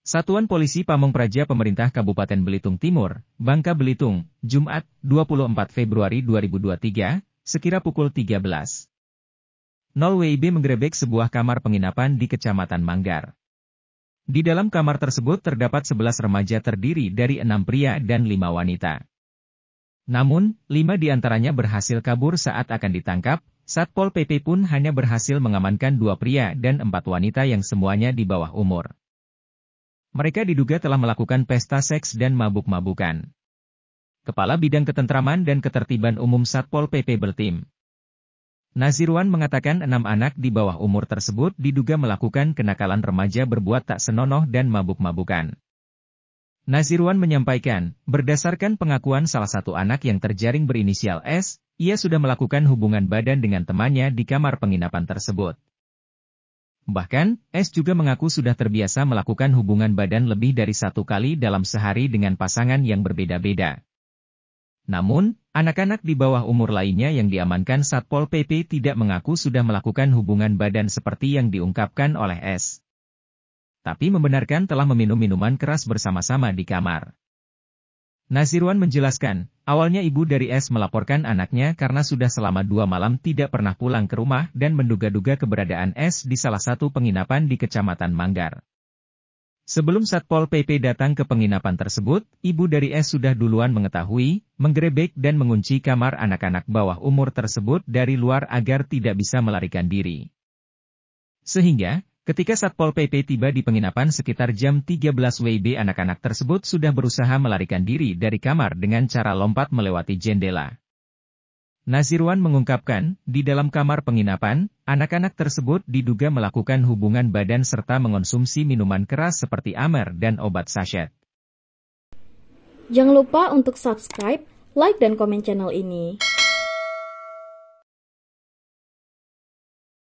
Satuan Polisi Pamong Praja Pemerintah Kabupaten Belitung Timur, Bangka Belitung, Jumat, 24 Februari 2023, sekira pukul 13. 0 WIB menggerebek sebuah kamar penginapan di Kecamatan Manggar. Di dalam kamar tersebut terdapat 11 remaja terdiri dari 6 pria dan 5 wanita. Namun, 5 di antaranya berhasil kabur saat akan ditangkap, Satpol PP pun hanya berhasil mengamankan 2 pria dan 4 wanita yang semuanya di bawah umur. Mereka diduga telah melakukan pesta seks dan mabuk-mabukan. Kepala Bidang Ketentraman dan Ketertiban Umum Satpol PP Beltim. Nazirwan mengatakan enam anak di bawah umur tersebut diduga melakukan kenakalan remaja berbuat tak senonoh dan mabuk-mabukan. Nazirwan menyampaikan, berdasarkan pengakuan salah satu anak yang terjaring berinisial S, ia sudah melakukan hubungan badan dengan temannya di kamar penginapan tersebut. Bahkan, S juga mengaku sudah terbiasa melakukan hubungan badan lebih dari satu kali dalam sehari dengan pasangan yang berbeda-beda. Namun, anak-anak di bawah umur lainnya yang diamankan Satpol PP tidak mengaku sudah melakukan hubungan badan seperti yang diungkapkan oleh S. Tapi membenarkan telah meminum minuman keras bersama-sama di kamar. Nasirwan menjelaskan, awalnya ibu dari S melaporkan anaknya karena sudah selama dua malam tidak pernah pulang ke rumah dan menduga-duga keberadaan S di salah satu penginapan di Kecamatan Manggar. Sebelum Satpol PP datang ke penginapan tersebut, ibu dari S sudah duluan mengetahui, menggerebek dan mengunci kamar anak-anak bawah umur tersebut dari luar agar tidak bisa melarikan diri. Sehingga, Ketika Satpol PP tiba di penginapan sekitar jam 13 WIB anak-anak tersebut sudah berusaha melarikan diri dari kamar dengan cara lompat melewati jendela. Nazirwan mengungkapkan, di dalam kamar penginapan, anak-anak tersebut diduga melakukan hubungan badan serta mengonsumsi minuman keras seperti amer dan obat sachet. Jangan lupa untuk subscribe, like, dan komen channel ini.